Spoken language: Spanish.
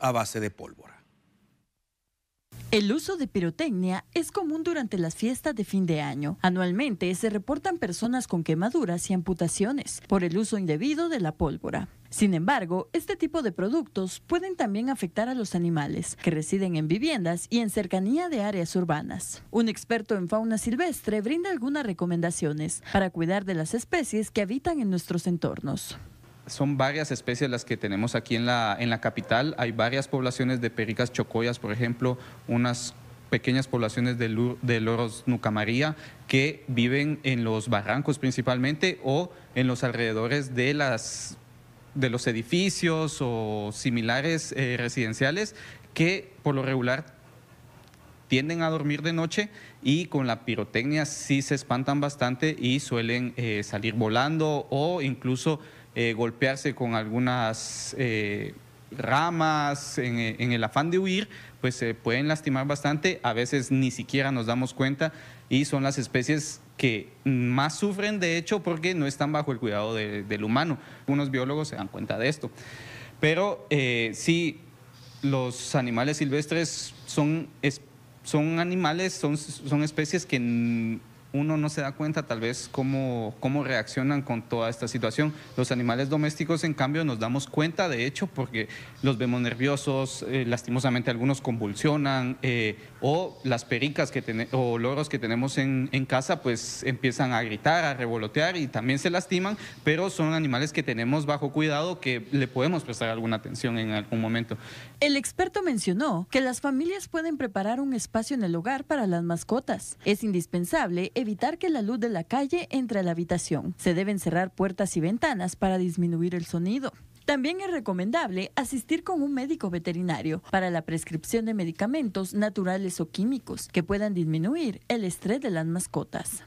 a base de pólvora. El uso de pirotecnia es común durante las fiestas de fin de año. Anualmente se reportan personas con quemaduras y amputaciones por el uso indebido de la pólvora. Sin embargo, este tipo de productos pueden también afectar a los animales que residen en viviendas y en cercanía de áreas urbanas. Un experto en fauna silvestre brinda algunas recomendaciones para cuidar de las especies que habitan en nuestros entornos son varias especies las que tenemos aquí en la, capital. Hay varias poblaciones de pericas chocoyas, por ejemplo, unas pequeñas poblaciones de, loros nucamaría que viven en los barrancos principalmente o en los alrededores de las de los edificios o similares eh, residenciales que por lo regular tienden a dormir de noche y con la pirotecnia sí se espantan bastante y suelen eh, salir volando o incluso eh, golpearse con algunas eh, ramas eh, en, el afán de huir, pues se pueden lastimar bastante, a veces ni siquiera nos damos cuenta y son las especies que más sufren de hecho porque no están bajo el cuidado del humano. Algunos biólogos se dan cuenta de esto. Pero sí, los animales silvestres son, son animales, son, son especies que uno no se da cuenta tal vez cómo, cómo reaccionan con toda esta situación. Los animales domésticos, en cambio, nos damos cuenta, de hecho, porque los vemos nerviosos, eh, lastimosamente algunos convulsionan, eh, o las pericas que o loros que tenemos en, casa, pues empiezan a gritar, a revolotear y también se lastiman, pero son animales que tenemos bajo cuidado que le podemos prestar alguna atención en algún momento. El experto mencionó que las familias pueden preparar un espacio en el hogar para las mascotas. Es indispensable evitar que la luz de la calle entre a la habitación. Se deben cerrar puertas y ventanas para disminuir el sonido. También es recomendable asistir con un médico veterinario para la prescripción de medicamentos naturales o químicos que puedan disminuir el estrés de las mascotas.